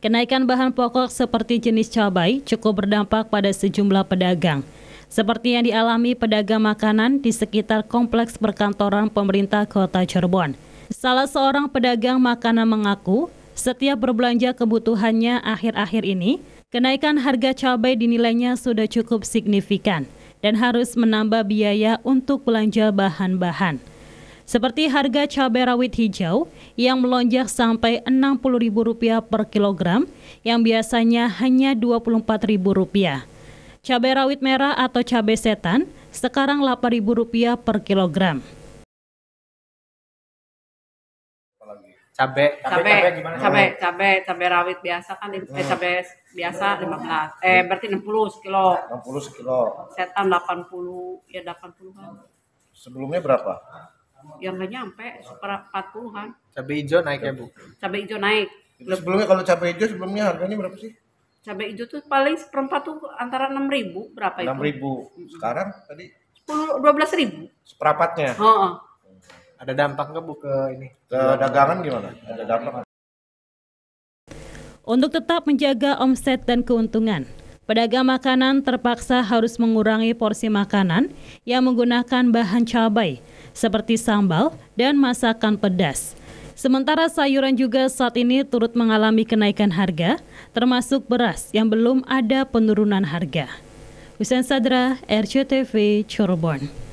Kenaikan bahan pokok seperti jenis cabai cukup berdampak pada sejumlah pedagang. Seperti yang dialami pedagang makanan di sekitar kompleks perkantoran pemerintah kota Cirebon. Salah seorang pedagang makanan mengaku, setiap berbelanja kebutuhannya akhir-akhir ini, kenaikan harga cabai dinilainya sudah cukup signifikan dan harus menambah biaya untuk belanja bahan-bahan. Seperti harga cabai rawit hijau yang melonjak sampai Rp60.000 per kilogram yang biasanya hanya Rp24.000. Cabai rawit merah atau cabai setan sekarang Rp8.000 per kilogram. cabe cabe cabe cabe cabe rawit biasa kan hmm. eh, cabe biasa 15 eh berarti 60 kilo 60 kilo setan 80 ya 80 kan sebelumnya berapa yang nggak nyampe seperempat puluhan cabai hijau naik ya bu cabai hijau naik sebelumnya kalau cabai hijau sebelumnya harganya berapa sih cabai hijau tuh paling seperempat tuh antara enam ribu berapa enam ribu sekarang tadi sepuluh dua belas ribu seperempatnya oh, oh. ada dampak nggak bu ke ini ke dagangan gimana ada dampak untuk tetap menjaga omset dan keuntungan, pedagang makanan terpaksa harus mengurangi porsi makanan yang menggunakan bahan cabai seperti sambal dan masakan pedas. Sementara sayuran juga saat ini turut mengalami kenaikan harga, termasuk beras yang belum ada penurunan harga. Hussein Sadra, RCTV, Cirebon.